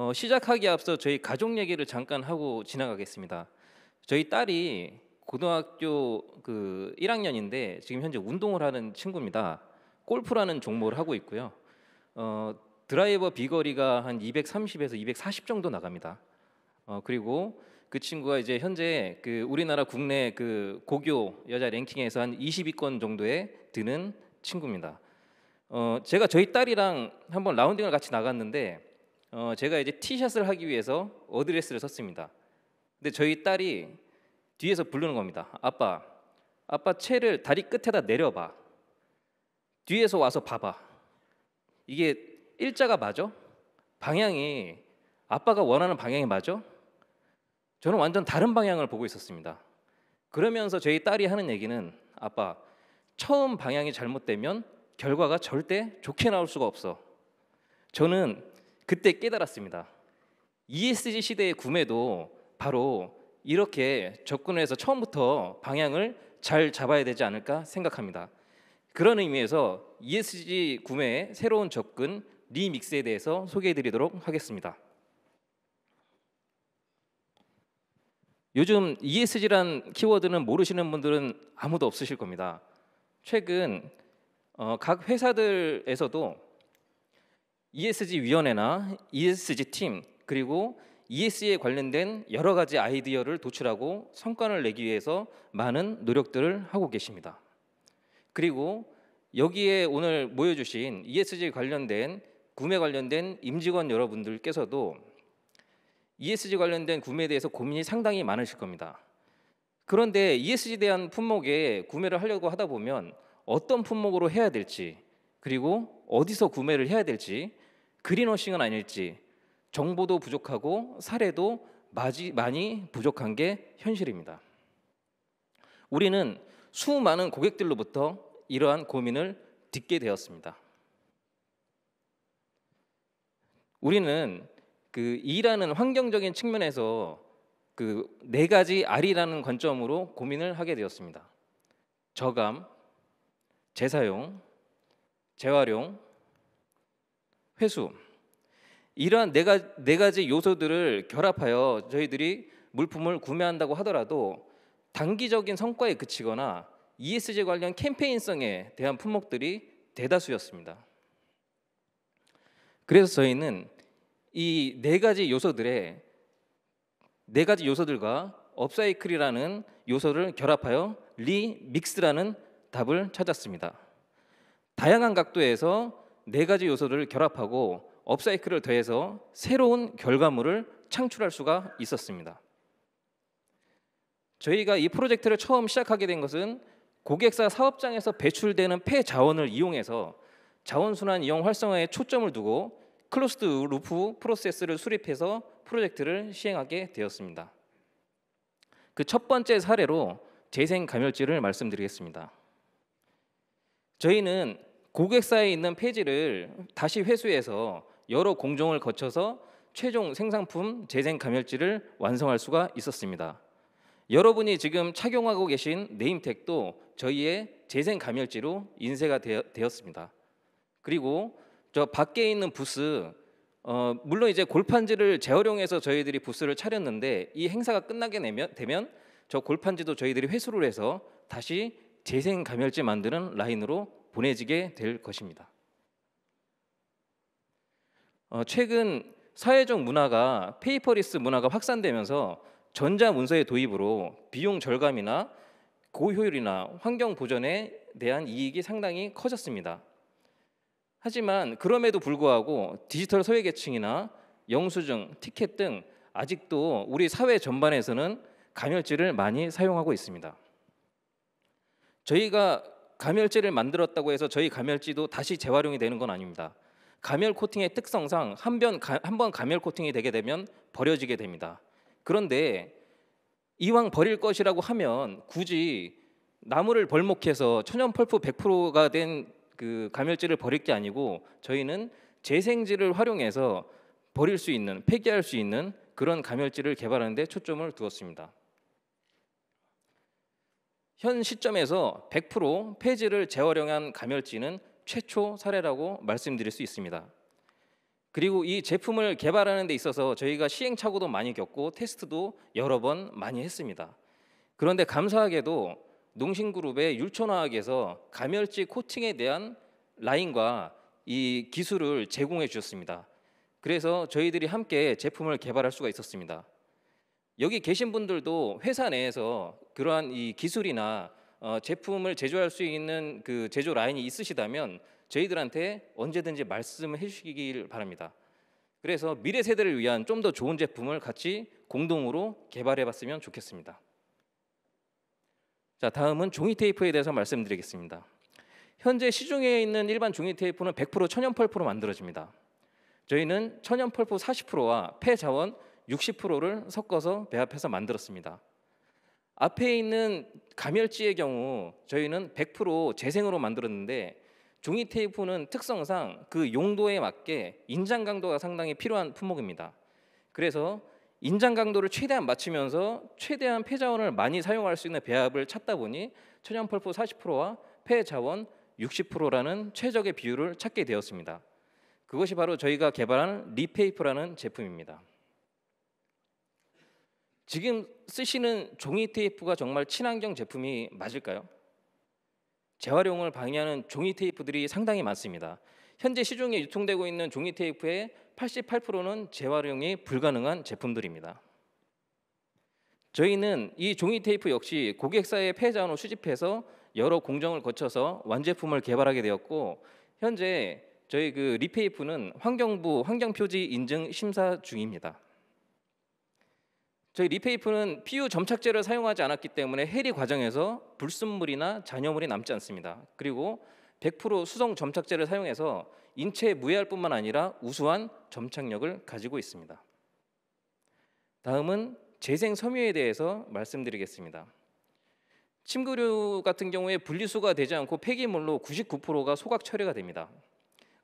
어, 시작하기 에 앞서 저희 가족 얘기를 잠깐 하고 지나가겠습니다. 저희 딸이 고등학교 그 1학년인데 지금 현재 운동을 하는 친구입니다. 골프라는 종목을 하고 있고요. 어, 드라이버 비거리가 한 230에서 240 정도 나갑니다. 어, 그리고 그 친구가 이제 현재 그 우리나라 국내 그 고교 여자 랭킹에서 한 20위권 정도에 드는 친구입니다. 어, 제가 저희 딸이랑 한번 라운딩을 같이 나갔는데 어, 제가 이제 티샷을 하기 위해서 어드레스를 썼습니다. 근데 저희 딸이 뒤에서 부르는 겁니다. 아빠, 아빠 채를 다리 끝에다 내려봐. 뒤에서 와서 봐봐. 이게 일자가 맞아? 방향이 아빠가 원하는 방향이 맞아? 저는 완전 다른 방향을 보고 있었습니다. 그러면서 저희 딸이 하는 얘기는 아빠 처음 방향이 잘못되면 결과가 절대 좋게 나올 수가 없어. 저는 그때 깨달았습니다. ESG 시대의 구매도 바로 이렇게 접근을 해서 처음부터 방향을 잘 잡아야 되지 않을까 생각합니다. 그런 의미에서 ESG 구매의 새로운 접근 리믹스에 대해서 소개해 드리도록 하겠습니다. 요즘 ESG란 키워드는 모르시는 분들은 아무도 없으실 겁니다. 최근 어, 각 회사들에서도 ESG 위원회나 ESG 팀 그리고 ES에 g 관련된 여러 가지 아이디어를 도출하고 성과를 내기 위해서 많은 노력들을 하고 계십니다. 그리고 여기에 오늘 모여주신 ESG 관련된 구매 관련된 임직원 여러분들께서도 ESG 관련된 구매에 대해서 고민이 상당히 많으실 겁니다. 그런데 ESG 에 대한 품목에 구매를 하려고 하다 보면 어떤 품목으로 해야 될지 그리고 어디서 구매를 해야 될지 그린워싱은 아닐지 정보도 부족하고 사례도 많이 부족한 게 현실입니다. 우리는 수많은 고객들로부터 이러한 고민을 듣게 되었습니다. 우리는 그 일하는 환경적인 측면에서 그 네 가지 R이라는 관점으로 고민을 하게 되었습니다. 저감, 재사용, 재활용, 회수 이러한 네, 가, 네 가지 요소들을 결합하여 저희들이 물품을 구매한다고 하더라도 단기적인 성과에 그치거나 ESG 관련 캠페인성에 대한 품목들이 대다수였습니다. 그래서 저희는 이 네 가지 요소들의 네 가지 요소들과 업사이클이라는 요소를 결합하여 리믹스라는 답을 찾았습니다. 다양한 각도에서 네 가지 요소를 결합하고 업사이클을 더해서 새로운 결과물을 창출할 수가 있었습니다. 저희가 이 프로젝트를 처음 시작하게 된 것은 고객사 사업장에서 배출되는 폐 자원을 이용해서 자원순환 이용 활성화에 초점을 두고 클로스드 루프 프로세스를 수립해서 프로젝트를 시행하게 되었습니다. 그 첫 번째 사례로 재생 감열질을 말씀드리겠습니다. 저희는 고객사에 있는 폐지를 다시 회수해서 여러 공정을 거쳐서 최종 생산품 재생 감열지를 완성할 수가 있었습니다. 여러분이 지금 착용하고 계신 네임텍도 저희의 재생 감열지로 인쇄가 되었습니다. 그리고 저 밖에 있는 부스 어, 물론 이제 골판지를 재활용해서 저희들이 부스를 차렸는데 이 행사가 끝나게 되면 저 골판지도 저희들이 회수를 해서 다시 재생 감열지 만드는 라인으로 보내지게 될 것입니다. 어, 최근 사회적 문화가 페이퍼리스 문화가 확산되면서 전자 문서의 도입으로 비용 절감이나 고효율이나 환경 보전에 대한 이익이 상당히 커졌습니다. 하지만 그럼에도 불구하고 디지털 소외계층이나 영수증, 티켓 등 아직도 우리 사회 전반에서는 감열지를 많이 사용하고 있습니다. 저희가 감열지를 만들었다고 해서 저희 감열지도 다시 재활용이 되는 건 아닙니다. 감열 코팅의 특성상 한 번 감열 코팅이 되게 되면 버려지게 됩니다. 그런데 이왕 버릴 것이라고 하면 굳이 나무를 벌목해서 천연 펄프 100%가 된 그 감열지를 버릴 게 아니고 저희는 재생지를 활용해서 버릴 수 있는 폐기할 수 있는 그런 감열지를 개발하는 데 초점을 두었습니다. 현 시점에서 100% 폐지를 재활용한 가멸지는 최초 사례라고 말씀드릴 수 있습니다. 그리고 이 제품을 개발하는 데 있어서 저희가 시행착오도 많이 겪고 테스트도 여러 번 많이 했습니다. 그런데 감사하게도 농신그룹의 율천화학에서 가멸지 코팅에 대한 라인과 이 기술을 제공해 주셨습니다. 그래서 저희들이 함께 제품을 개발할 수가 있었습니다. 여기 계신 분들도 회사 내에서 그러한 이 기술이나 어, 제품을 제조할 수 있는 그 제조 라인이 있으시다면 저희들한테 언제든지 말씀해 주시길 바랍니다. 그래서 미래 세대를 위한 좀 더 좋은 제품을 같이 공동으로 개발해 봤으면 좋겠습니다. 자, 다음은 종이 테이프에 대해서 말씀드리겠습니다. 현재 시중에 있는 일반 종이 테이프는 100% 천연 펄프로 만들어집니다. 저희는 천연 펄프 40%와 폐자원 60%를 섞어서 배합해서 만들었습니다. 앞에 있는 가멸지의 경우 저희는 100% 재생으로 만들었는데 종이 테이프는 특성상 그 용도에 맞게 인장 강도가 상당히 필요한 품목입니다. 그래서 인장 강도를 최대한 맞추면서 최대한 폐자원을 많이 사용할 수 있는 배합을 찾다 보니 천연펄프 40%와 폐자원 60%라는 최적의 비율을 찾게 되었습니다. 그것이 바로 저희가 개발한 리페이프라는 제품입니다. 지금 쓰시는 종이 테이프가 정말 친환경 제품이 맞을까요? 재활용을 방해하는 종이 테이프들이 상당히 많습니다. 현재 시중에 유통되고 있는 종이 테이프의 88%는 재활용이 불가능한 제품들입니다. 저희는 이 종이 테이프 역시 고객사의 폐자원을 수집해서 여러 공정을 거쳐서 완제품을 개발하게 되었고 현재 저희 그 리페이프는 환경부 환경표지 인증 심사 중입니다. 저희 리페이프는 PU 점착제를 사용하지 않았기 때문에 해리 과정에서 불순물이나 잔여물이 남지 않습니다. 그리고 100% 수성 점착제를 사용해서 인체에 무해할 뿐만 아니라 우수한 점착력을 가지고 있습니다. 다음은 재생 섬유에 대해서 말씀드리겠습니다. 침구류 같은 경우에 분리수가 되지 않고 폐기물로 99%가 소각 처리가 됩니다.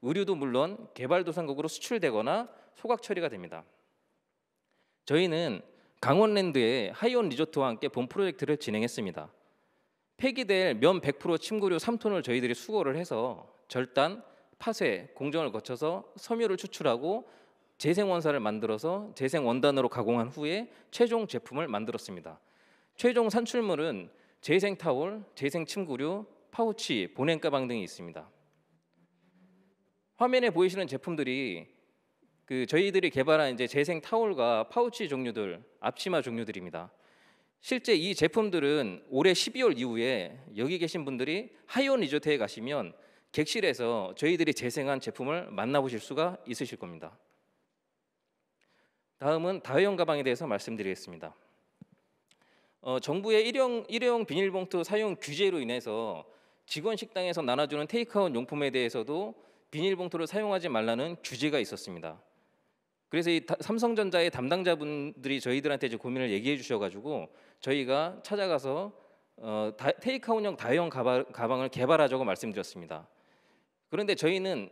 의류도 물론 개발도상국으로 수출되거나 소각 처리가 됩니다. 저희는 강원랜드의 하이온 리조트와 함께 본 프로젝트를 진행했습니다. 폐기될 면 100% 침구류 3톤을 저희들이 수거를 해서 절단, 파쇄, 공정을 거쳐서 섬유를 추출하고 재생원사를 만들어서 재생원단으로 가공한 후에 최종 제품을 만들었습니다. 최종 산출물은 재생 타월, 재생 침구류, 파우치, 보냉 가방 등이 있습니다. 화면에 보이시는 제품들이 그 저희들이 개발한 이제 재생 타올과 파우치 종류들, 앞치마 종류들입니다. 실제 이 제품들은 올해 12월 이후에 여기 계신 분들이 하이온 리조트에 가시면 객실에서 저희들이 재생한 제품을 만나보실 수가 있으실 겁니다. 다음은 다회용 가방에 대해서 말씀드리겠습니다. 어, 정부의 일회용, 일회용 비닐봉투 사용 규제로 인해서 직원 식당에서 나눠주는 테이크아웃 용품에 대해서도 비닐봉투를 사용하지 말라는 규제가 있었습니다. 그래서 이 삼성전자의 담당자분들이 저희들한테 이제 고민을 얘기해 주셔가지고 저희가 찾아가서 어, 다, 테이크아웃용 다형 가방, 을 개발하자고 말씀드렸습니다. 그런데 저희는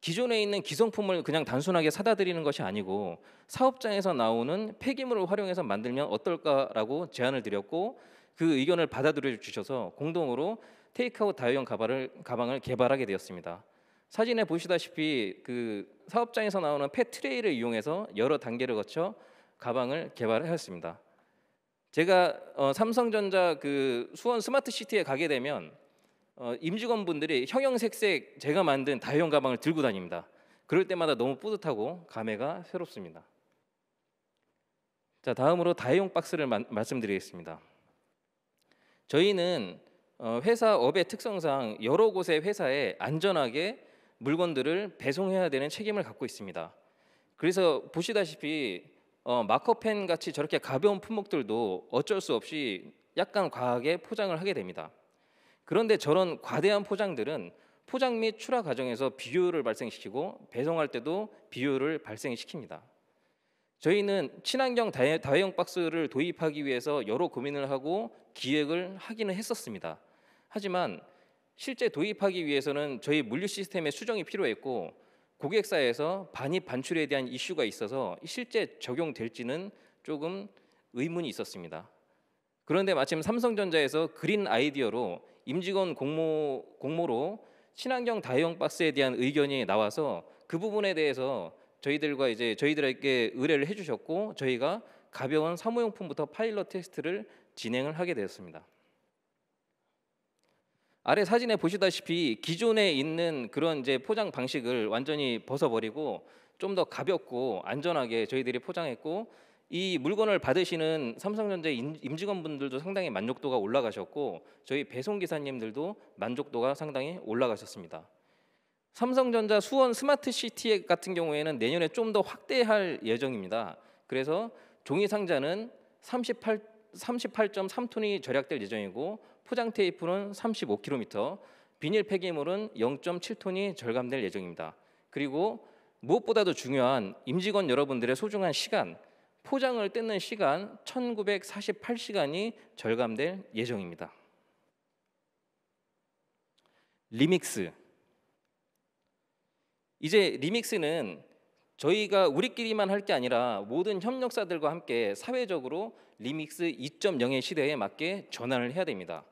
기존에 있는 기성품을 그냥 단순하게 사다 드리는 것이 아니고 사업장에서 나오는 폐기물을 활용해서 만들면 어떨까라고 제안을 드렸고 그 의견을 받아들여 주셔서 공동으로 테이크아웃 다형 가방을, 가방을 개발하게 되었습니다. 사진에 보시다시피 그 사업장에서 나오는 패트레이를 이용해서 여러 단계를 거쳐 가방을 개발하였습니다. 제가 어, 삼성전자 그 수원 스마트 시티에 가게 되면 어, 임직원분들이 형형색색 제가 만든 다형 가방을 들고 다닙니다. 그럴 때마다 너무 뿌듯하고 감회가 새롭습니다. 자 다음으로 다회용 박스를 마, 말씀드리겠습니다. 저희는 어, 회사 업의 특성상 여러 곳의 회사에 안전하게 물건들을 배송해야 되는 책임을 갖고 있습니다. 그래서 보시다시피 어, 마커펜 같이 저렇게 가벼운 품목들도 어쩔 수 없이 약간 과하게 포장을 하게 됩니다. 그런데 저런 과대한 포장들은 포장 및 출하 과정에서 비효율을 발생시키고 배송할 때도 비효율을 발생시킵니다. 저희는 친환경 다회용 박스를 도입하기 위해서 여러 고민을 하고 기획을 하기는 했었습니다. 하지만 실제 도입하기 위해서는 저희 물류 시스템의 수정이 필요했고 고객사에서 반입 반출에 대한 이슈가 있어서 실제 적용될지는 조금 의문이 있었습니다. 그런데 마침 삼성전자에서 그린 아이디어로 임직원 공모 공모로 친환경 다이용 박스에 대한 의견이 나와서 그 부분에 대해서 저희들과 이제 저희들에게 의뢰를 해주셨고 저희가 가벼운 사무용품부터 파일럿 테스트를 진행을 하게 되었습니다. 아래 사진에 보시다시피 기존에 있는 그런 이제 포장 방식을 완전히 벗어버리고 좀 더 가볍고 안전하게 저희들이 포장했고 이 물건을 받으시는 삼성전자 임직원분들도 상당히 만족도가 올라가셨고 저희 배송 기사님들도 만족도가 상당히 올라가셨습니다. 삼성전자 수원 스마트 시티 같은 경우에는 내년에 좀 더 확대할 예정입니다. 그래서 종이 상자는 38 38.3톤이 절약될 예정이고 포장 테이프는 35km, 비닐 폐기물은 0.7톤이 절감될 예정입니다. 그리고 무엇보다도 중요한 임직원 여러분들의 소중한 시간, 포장을 뜯는 시간 1948시간이 절감될 예정입니다. 리믹스 이제 리믹스는 저희가 우리끼리만 할 게 아니라 모든 협력사들과 함께 사회적으로 리믹스 2.0의 시대에 맞게 전환을 해야 됩니다.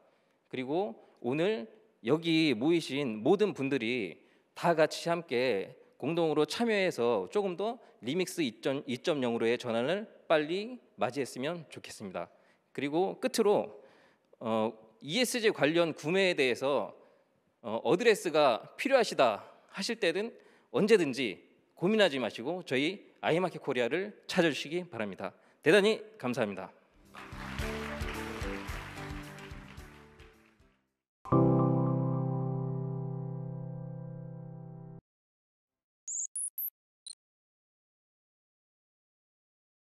그리고 오늘 여기 모이신 모든 분들이 다 같이 함께 공동으로 참여해서 조금 더 리믹스 2.0으로의 전환을 빨리 맞이했으면 좋겠습니다. 그리고 끝으로 어, ESG 관련 구매에 대해서 어, 어드레스가 필요하시다 하실 때는 언제든지 고민하지 마시고 저희 아이마켓 코리아를 찾아주시기 바랍니다. 대단히 감사합니다.